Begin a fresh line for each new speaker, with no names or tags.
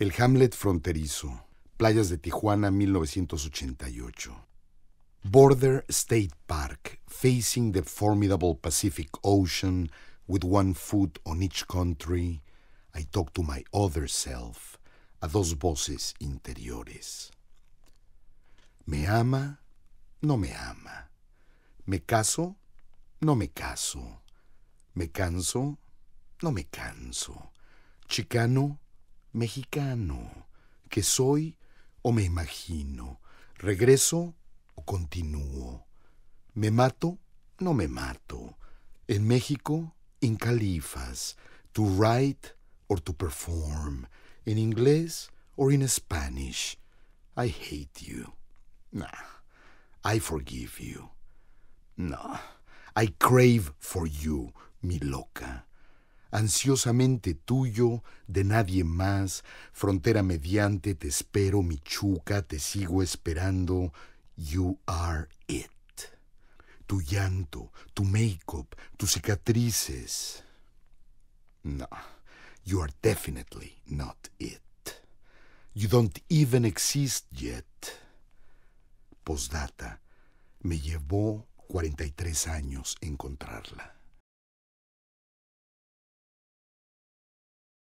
El Hamlet fronterizo, playas de Tijuana, 1988. Border State Park, facing the formidable Pacific Ocean with one foot on each country, I talk to my other self, a dos voces interiores. ¿Me ama? No me ama. ¿Me caso? No me caso. ¿Me canso? No me canso. ¿Chicano? mexicano, que soy o me imagino, regreso o continúo, me mato, no me mato. En México, califas, to write or to perform, en inglés or in Spanish. I hate you. Nah, I forgive you. no I crave for you, mi loca ansiosamente tuyo, de nadie más, frontera mediante, te espero, Michuca, te sigo esperando, you are it. Tu llanto, tu make-up, tus cicatrices. No, you are definitely not it. You don't even exist yet. Posdata, me llevó 43 años encontrarla.